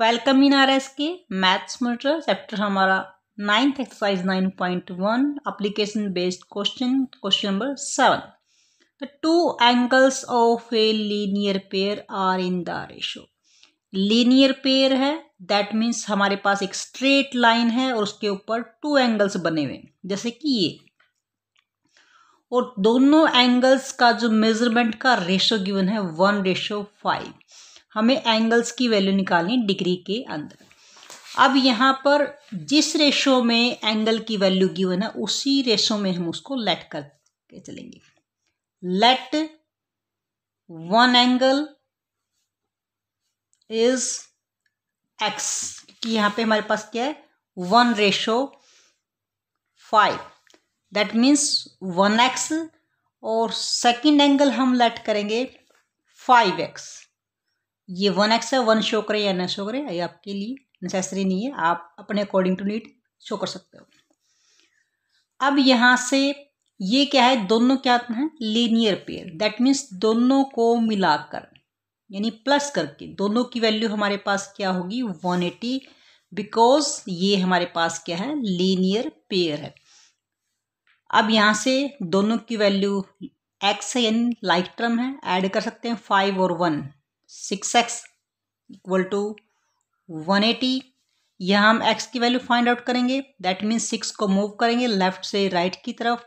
welcome in R S के maths मोटर chapter हमारा ninth exercise nine point one application based question question number seven the two angles of a linear pair are in the ratio linear pair है that means हमारे पास एक straight line है और उसके ऊपर टू एंगल्स बने हुए जैसे कि ये और दोनों एंगल्स का जो मेजरमेंट का रेशो गिवन है वन रेशो फाइव हमें एंगल्स की वैल्यू निकालनी डिग्री के अंदर अब यहाँ पर जिस रेशो में एंगल की वैल्यू गिवन है उसी रेशो में हम उसको लेट करके चलेंगे let one angle is X की यहाँ पे हमारे पास क्या है one ratio five that means one X और सेकेंड एंगल हम लेट करेंगे फाइव एक्स ये वन एक्स है वन शो करे या न शो करे ये आपके लिए नेसेसरी नहीं है आप अपने अकॉर्डिंग टू नीड शो कर सकते हो अब यहाँ से ये क्या है दोनों क्या हैं लीनियर पेयर दैट मीन्स दोनों को मिलाकर यानी प्लस करके दोनों की वैल्यू हमारे पास क्या होगी वन एटी बिकॉज ये हमारे पास क्या है लीनियर पेयर है अब यहाँ से दोनों की वैल्यू एक्स है यानी लाइक टर्म है ऐड कर सकते हैं फाइव और one six X equal to one eighty यहाँ हम एक्स की वैल्यू फाइंड आउट करेंगे दैट मीन्स सिक्स को मूव करेंगे लेफ्ट से राइट right की तरफ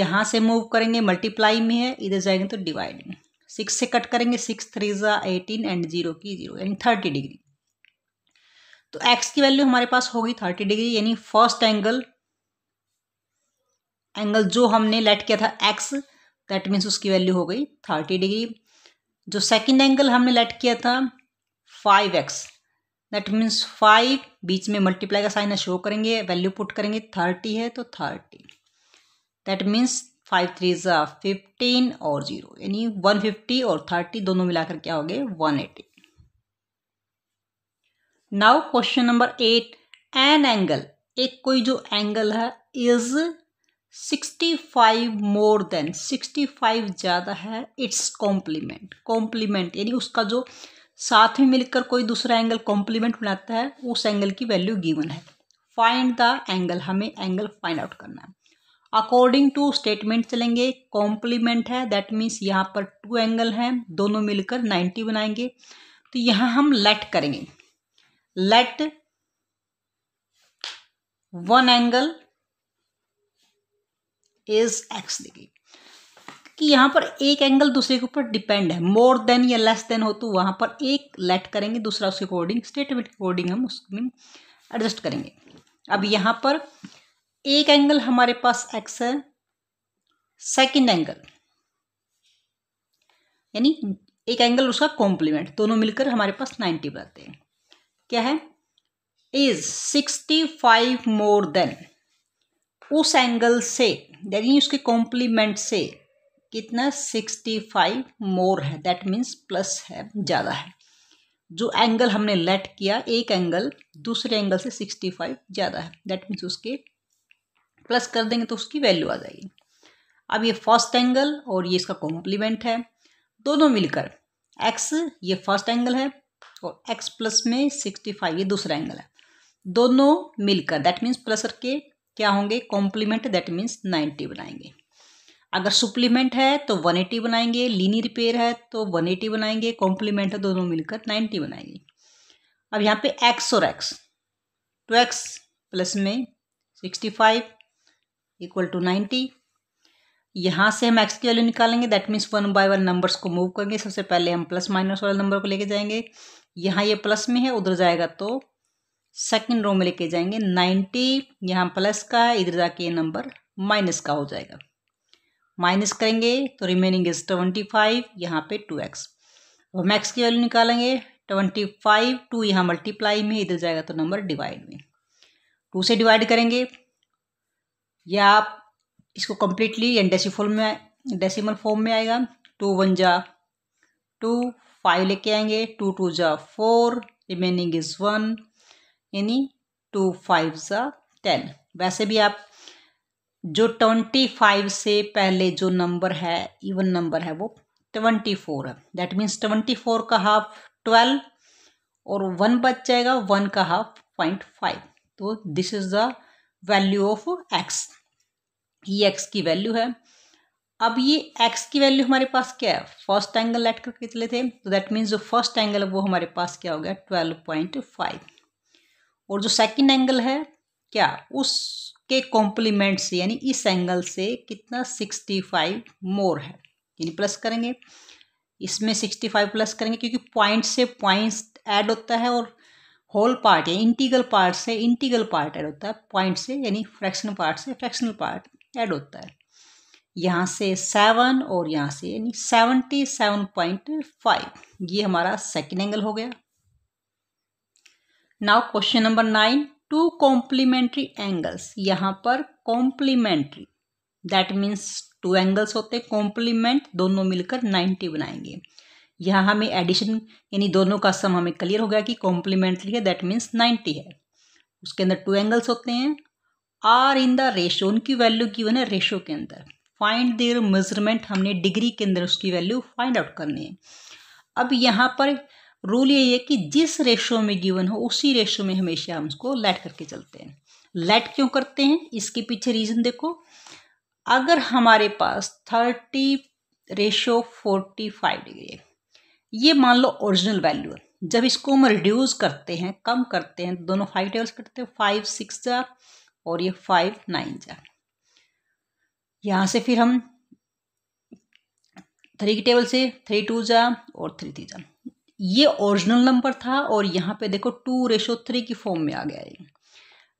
यहाँ से मूव करेंगे मल्टीप्लाई में है इधर जाएंगे तो डिवाइडिंग सिक्स से कट करेंगे सिक्स थ्री ज़ा एटीन एंड जीरो की जीरो यानी थर्टी डिग्री तो एक्स की वैल्यू हमारे पास होगी थर्टी डिग्री यानी फर्स्ट एंगल एंगल जो हमने लेट किया था एक्स दैट मीन्स उसकी वैल्यू हो गई थर्टी डिग्री जो सेकंड एंगल हमने लेट किया था five X that means five बीच में मल्टीप्लाई का साइन शो करेंगे वैल्यू पुट करेंगे थर्टी है तो thirty that means five three ज़ा फिफ्टीन और जीरो यानी वन फिफ्टी और थर्टी दोनों मिलाकर क्या हो गए one eighty now question number eight an angle एक कोई जो एंगल है is sixty five more than sixty five ज़्यादा है इट्स कॉम्प्लीमेंट कॉम्प्लीमेंट यानी उसका जो साथ में मिलकर कोई दूसरा एंगल कॉम्प्लीमेंट बनाता है उस एंगल की वैल्यू गिवन है फाइंड द एंगल हमें एंगल फाइंड आउट करना है अकॉर्डिंग टू स्टेटमेंट चलेंगे कॉम्प्लीमेंट है दैट मीन्स यहाँ पर टू एंगल हैं दोनों मिलकर नाइन्टी बनाएंगे तो यहाँ हम लेट करेंगे let one angle is X देगी कि यहाँ पर एक एंगल दूसरे के ऊपर डिपेंड है मोर देन या लेस देन हो तो वहाँ पर एक लेट करेंगे दूसरा उसके अकॉर्डिंग स्टेटमेंट अकॉर्डिंग हम उसमें एडजस्ट करेंगे अब यहाँ पर एक एंगल हमारे पास एक्स है सेकेंड एंगल यानी एक एंगल उसका कॉम्प्लीमेंट दोनों मिलकर हमारे पास नाइन्टी बनाते हैं क्या है is sixty five more than उस एंगल से यानी उसके कॉम्प्लीमेंट से कितना सिक्सटी फाइव मोर है दैट मीन्स प्लस है ज़्यादा है जो एंगल हमने लेट किया एक एंगल दूसरे एंगल से सिक्सटी फाइव ज़्यादा है दैट मीन्स उसके प्लस कर देंगे तो उसकी वैल्यू आ जाएगी अब ये फर्स्ट एंगल और ये इसका कॉम्प्लीमेंट है दोनों मिलकर एक्स ये फर्स्ट एंगल है और एक्स प्लस में सिक्सटी फाइव ये दूसरा एंगल है दोनों मिलकर दैट मीन्स प्लस करके क्या होंगे कॉम्प्लीमेंट दैट मीन्स नाइन्टी बनाएंगे अगर सुप्लीमेंट है तो वन एटी बनाएंगे लीनी रिपेयर है तो वन एटी बनाएंगे कॉम्प्लीमेंट है दोनों मिलकर नाइन्टी बनाएंगे अब यहाँ पे एक्स और एक्स टू एक्स प्लस में sixty five equal to ninety यहाँ से हम एक्स की वैल्यू निकालेंगे that means one by one numbers को मूव करेंगे सबसे पहले हम प्लस माइनस वाले नंबर को लेके जाएंगे यहाँ ये प्लस में है उधर जाएगा तो सेकेंड रो में लेके जाएंगे नाइन्टी यहाँ प्लस का है इधर जाके ये नंबर माइनस का हो जाएगा माइनस करेंगे तो रिमेनिंग इज ट्वेंटी फाइव यहाँ पे टू एक्स और मैक्स की वैल्यू निकालेंगे ट्वेंटी फाइव टू यहाँ मल्टीप्लाई में इधर जाएगा तो नंबर डिवाइड में टू से डिवाइड करेंगे या आप इसको कम्प्लीटली या डेसीफोल में डेसीमल फॉर्म में आएगा टू वन जा टू फाइव लेके आएंगे टू टू जा फोर रिमेनिंग इज़ वन यानी टू फाइव सा टेन वैसे भी आप जो ट्वेंटी फाइव से पहले जो नंबर है इवन नंबर है वो ट्वेंटी फोर है दैट मीन्स ट्वेंटी फोर का हाफ ट्वेल्व और वन बच जाएगा वन का हाफ पॉइंट फाइव तो this is the value of X ये एक्स की वैल्यू है अब ये एक्स की वैल्यू हमारे पास क्या है फर्स्ट एंगल लेट करके चले थे तो दैट मीन्स जो फर्स्ट एंगल है वो हमारे पास क्या हो गया ट्वेल्व पॉइंट फाइव और जो सेकंड एंगल है क्या उसके कॉम्प्लीमेंट से यानी इस एंगल से कितना सिक्सटी फाइव मोर है यानी प्लस करेंगे इसमें सिक्सटी फाइव प्लस करेंगे क्योंकि पॉइंट से पॉइंट्स ऐड होता है और होल पार्ट या इंटीगल पार्ट से इंटीगल पार्ट ऐड होता है पॉइंट से यानी फ्रैक्शनल पार्ट से फ्रैक्शनल पार्ट ऐड होता है यहाँ से सेवन और यहाँ से यानी सेवनटी सेवन पॉइंट फाइव ये हमारा सेकेंड एंगल हो गया now question number nine two complementary angles यहाँ पर complementary that means two angles होते हैं कॉम्प्लीमेंट दोनों मिलकर नाइन्टी बनाएंगे यहाँ हमें एडिशन यानी दोनों का सम हमें क्लियर हो गया कि कॉम्प्लीमेंट्री है दैट मीन्स नाइन्टी है उसके अंदर टू एंगल्स होते हैं आर इन द रेशो उनकी वैल्यू वन है रेशो के अंदर फाइंड देयर मेजरमेंट हमने डिग्री के अंदर उसकी वैल्यू फाइंड आउट करनी है अब यहाँ पर रूल ये है कि जिस रेशो में गिवन हो उसी रेशो में हमेशा हम उसको लेट करके चलते हैं लेट क्यों करते हैं इसके पीछे रीज़न देखो अगर हमारे पास thirty ratio forty five degree है ये मान लो ओरिजिनल वैल्यू है जब इसको हम रिड्यूस करते हैं कम करते हैं दोनों फाइव टेबल्स करते हैं फाइव सिक्स जा और ये फाइव नाइन जा यहाँ से फिर हम थ्री की टेबल से थ्री टू जा और थ्री थ्री जा ये ओरिजिनल नंबर था और यहाँ पे देखो टू रेशो थ्री की फॉर्म में आ गया है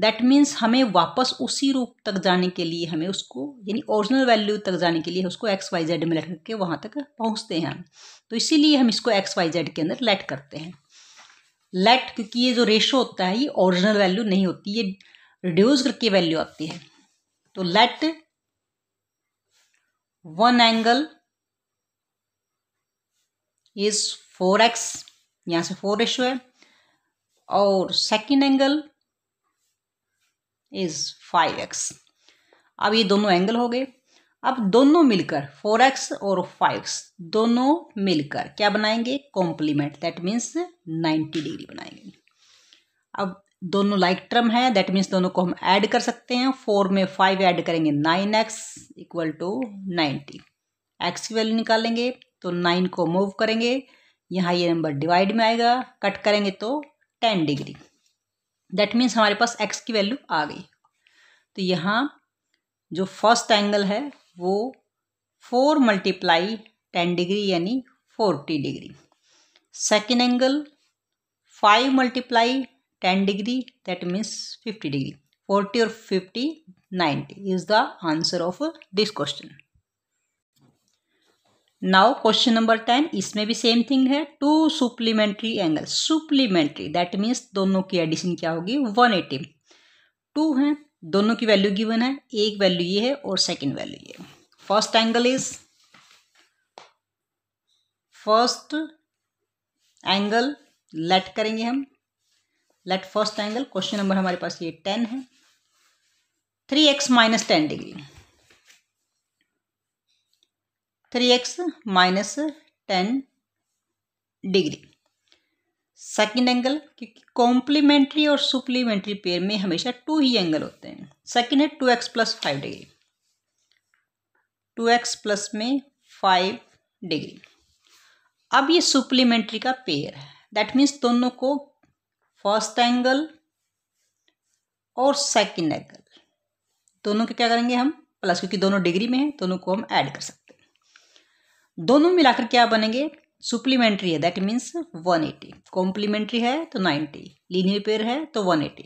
दैट मीन्स हमें वापस उसी रूप तक जाने के लिए हमें उसको यानी ओरिजिनल वैल्यू तक जाने के लिए उसको एक्स वाई जेड में लेट करके वहाँ तक पहुँचते हैं तो इसीलिए हम इसको एक्स वाई जेड के अंदर लेट करते हैं लेट क्योंकि ये जो रेशो होता है ये ओरिजिनल वैल्यू नहीं होती ये रिड्यूस करके वैल्यू आती है तो let one angle is four x यहाँ से फोर रेशो है और second angle is five x अब ये दोनों एंगल हो गए अब दोनों मिलकर फोर एक्स और फाइव एक्स दोनों मिलकर क्या बनाएंगे complement that means ninety degree बनाएंगे अब दोनों लाइक टर्म है दैट मीन्स दोनों को हम ऐड कर सकते हैं फोर में फाइव ऐड करेंगे nine x equal to ninety x की वैल्यू निकालेंगे तो नाइन को मूव करेंगे यहाँ ये नंबर डिवाइड में आएगा कट करेंगे तो टेन डिग्री दैट मीन्स हमारे पास एक्स की वैल्यू आ गई तो यहाँ जो फर्स्ट एंगल है वो फोर मल्टीप्लाई टेन डिग्री यानी forty degree second angle five multiply ten degree that means fifty degree forty और fifty ninety is the answer of this question now question number ten इसमें भी same thing है two supplementary angle supplementary that means दोनों की addition क्या होगी one eighty two है दोनों की वैल्यू गिवन है एक वैल्यू ये है और सेकेंड वैल्यू ये first angle is first angle let करेंगे हम let first angle question number हमारे पास ये टेन है three x minus ten degree three x minus ten degree second angle क्योंकि कॉम्प्लीमेंट्री और सुप्लीमेंट्री पेयर में हमेशा टू ही एंगल होते हैं सेकेंड है two x plus five degree two x plus में फाइव डिग्री अब ये सुप्लीमेंट्री का पेयर है दैट मीन्स दोनों को फर्स्ट एंगल और सेकेंड एंगल दोनों के क्या करेंगे हम प्लस क्योंकि दोनों डिग्री में है दोनों को हम ऐड कर सकते हैं दोनों मिलाकर क्या बनेंगे सुप्लीमेंट्री है दैट मीन्स 180 कॉम्प्लीमेंट्री है तो 90 लीनियर पेयर है तो 180 तो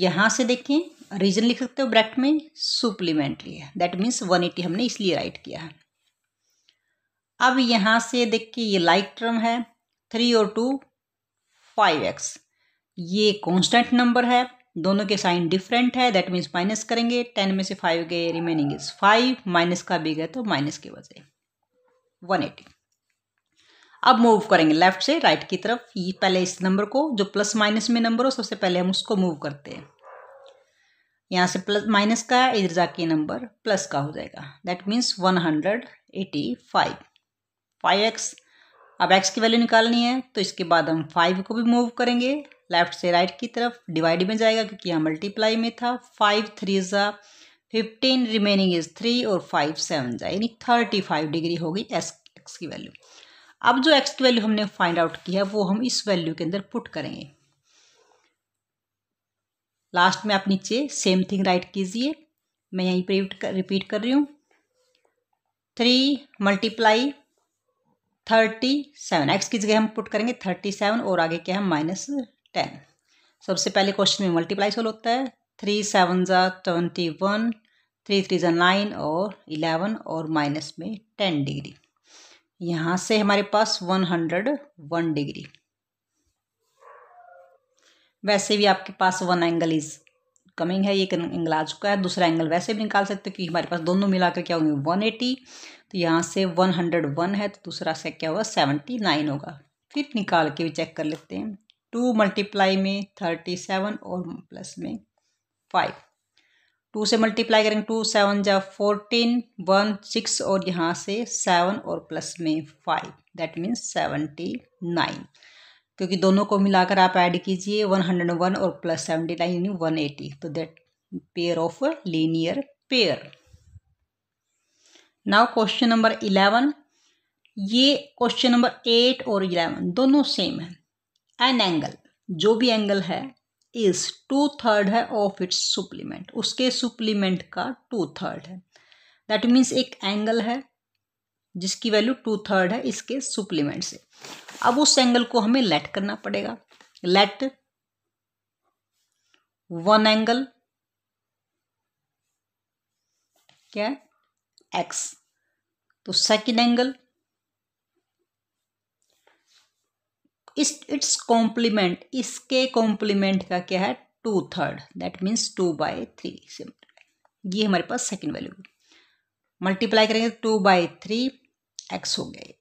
यहाँ से देखें रीजन लिख सकते हो ब्रैकेट में सुप्लीमेंट्री है दैट मीन्स 180 हमने इसलिए राइट किया है अब यहाँ से देखिए ये लाइक टर्म है थ्री और टू फाइव एक्स ये कॉन्स्टेंट नंबर है दोनों के साइन डिफरेंट है दैट मीन्स माइनस करेंगे टेन में से फाइव के रिमेनिंग इज फाइव माइनस का बिग है तो माइनस के वजह वन एटी अब मूव करेंगे लेफ्ट से राइट की तरफ ये पहले इस नंबर को जो प्लस माइनस में नंबर हो सबसे पहले हम उसको मूव करते हैं यहाँ से प्लस माइनस का इधर जाके नंबर प्लस का हो जाएगा that means one hundred eighty five five x अब एक्स की वैल्यू निकालनी है तो इसके बाद हम फाइव को भी मूव करेंगे लेफ्ट से राइट की तरफ डिवाइड में जाएगा क्योंकि यहाँ मल्टीप्लाई में था फाइव थ्री ज़ा फिफ्टीन रिमेनिंग इज थ्री और फाइव सेवन ज़ा यानी थर्टी फाइव डिग्री हो गई एस एक्स की वैल्यू अब जो एक्स की वैल्यू हमने फाइंड आउट की है वो हम इस वैल्यू के अंदर पुट करेंगे लास्ट में आप नीचे सेम थिंग राइट कीजिए मैं यहीं पर रिपीट कर रही हूँ three multiply thirty seven x की जगह हम पुट करेंगे थर्टी सेवन और आगे क्या है माइनस टेन सबसे पहले क्वेश्चन में मल्टीप्लाई सोल होता है थ्री सेवन ज़ा ट्वेंटी वन थ्री थ्री ज़ा नाइन और इलेवन और माइनस में टेन डिग्री यहाँ से हमारे पास वन हंड्रेड वन डिग्री वैसे भी आपके पास वन एंगल इज कमिंग है एक एंगल आ चुका है दूसरा एंगल वैसे भी निकाल सकते हो क्योंकि हमारे पास दोनों मिलाकर क्या होंगे वन एटी तो यहाँ से वन हंड्रेड वन है तो दूसरा से क्या होगा सेवेंटी नाइन होगा फिर निकाल के भी चेक कर लेते हैं टू मल्टीप्लाई में थर्टी सेवन और प्लस में फाइव टू से मल्टीप्लाई करेंगे टू सेवन जा फोर्टीन वन सिक्स और यहाँ से सेवन और प्लस में five that means seventy nine क्योंकि दोनों को मिलाकर आप ऐड कीजिए वन हंड्रेड वन और प्लस सेवेंटी नाइन यानी वन एटी तो that pair of linear pair now question number eleven ये क्वेश्चन नंबर एट और इलेवन दोनों सेम है एन एंगल जो भी एंगल है इज टू थर्ड है ऑफ इट्स सुप्लीमेंट उसके सुप्लीमेंट का टू थर्ड है दैट मीन्स एक एंगल है जिसकी वैल्यू टू थर्ड है इसके सुप्लीमेंट से अब उस एंगल को हमें लेट करना पड़ेगा लेट वन एंगल क्या है एक्स तो second angle is its complement इसके कॉम्प्लीमेंट का क्या है two third that means two by three ये हमारे पास सेकेंड वैल्यू मल्टीप्लाई करेंगे टू बाई थ्री एक्स हो गया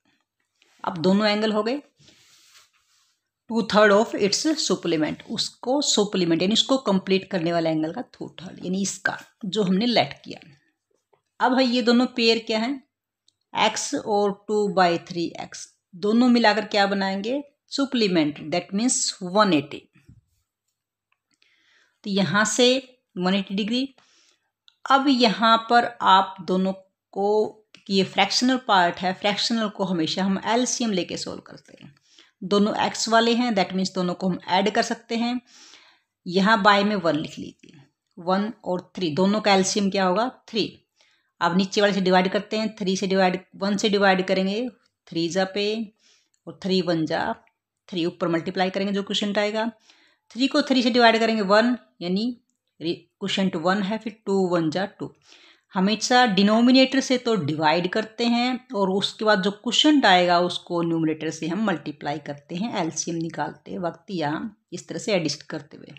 अब दोनों एंगल हो गए two third of its supplement उसको सुप्लीमेंट यानी उसको कंप्लीट करने वाला एंगल का टू थर्ड यानी इसका जो हमने लेट किया अब है ये दोनों पेयर क्या हैं एक्स और टू बाई थ्री एक्स दोनों मिलाकर क्या बनाएंगे दैट मीन्स वन 180 तो यहाँ से 180 डिग्री अब यहाँ पर आप दोनों को कि ये फ्रैक्शनल पार्ट है फ्रैक्शनल को हमेशा हम एलसीएम लेके सोल्व करते हैं दोनों एक्स वाले हैं दैट मीन्स दोनों को हम ऐड कर सकते हैं यहाँ बाय में वन लिख लीजिए वन और थ्री दोनों का एल्शियम क्या होगा थ्री आप नीचे वाले से डिवाइड करते हैं थ्री से डिवाइड वन से डिवाइड करेंगे थ्री जा पे और थ्री वन जा थ्री ऊपर मल्टीप्लाई करेंगे जो क्वेश्चन आएगा थ्री को थ्री से डिवाइड करेंगे वन यानी क्वेश्चन वन है फिर टू वन जा टू हमेशा डिनोमिनेटर से तो डिवाइड करते हैं और उसके बाद जो क्वेश्चन आएगा उसको न्यूमिनेटर से हम मल्टीप्लाई करते हैं एलसीएम निकालते वक्त या इस तरह से एडिस्ट करते हुए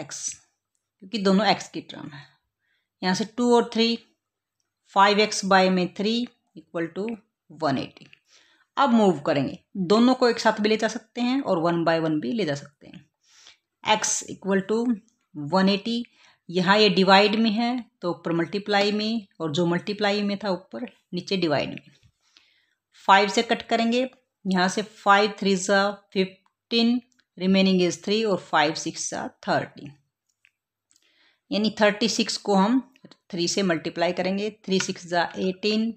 एक्स क्योंकि दोनों एक्स की टर्म है यहाँ से टू और थ्री फाइव एक्स बाय में three equal to one eighty अब मूव करेंगे दोनों को एक साथ भी ले जा सकते हैं और वन बाय वन भी ले जा सकते हैं x equal to one eighty यहाँ ये डिवाइड में है तो ऊपर मल्टीप्लाई में और जो मल्टीप्लाई में था ऊपर नीचे डिवाइड में फाइव से कट करेंगे यहाँ से फाइव थ्री सा फिफ्टीन रिमेनिंग इज थ्री और फाइव सिक्स सा थर्टी यानी थर्टी सिक्स को हम थ्री से मल्टीप्लाई करेंगे थ्री सिक्स ज़ा एटीन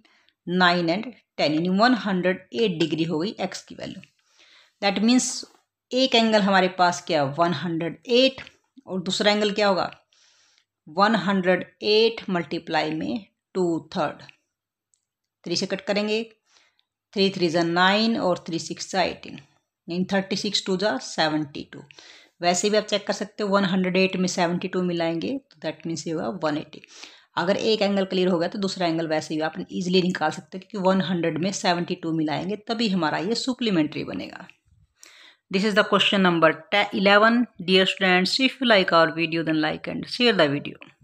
नाइन एंड टेन यानी वन हंड्रेड एट डिग्री हो गई एक्स की वैल्यू दैट मीन्स एक एंगल हमारे पास क्या वन हंड्रेड एट और दूसरा एंगल क्या होगा वन हंड्रेड एट मल्टीप्लाई में टू थर्ड थ्री से कट करेंगे थ्री थ्री ज़ा नाइन और थ्री सिक्स ज़ा एटीन यानी थर्टी सिक्स टू ज़ा सेवेंटी टू वैसे भी आप चेक कर सकते हो वन हंड्रेड एट में सेवेंटी टू मिलाएंगे तो दैट मीन्स ये होगा वन एटी अगर एक एंगल क्लियर हो गया तो दूसरा एंगल वैसे भी आप इजीली निकाल सकते हैं क्योंकि 100 में 72 मिलाएंगे तभी हमारा ये सुप्लीमेंट्री बनेगा this is the question number 11 eleven dear students if you like our video then like and share the video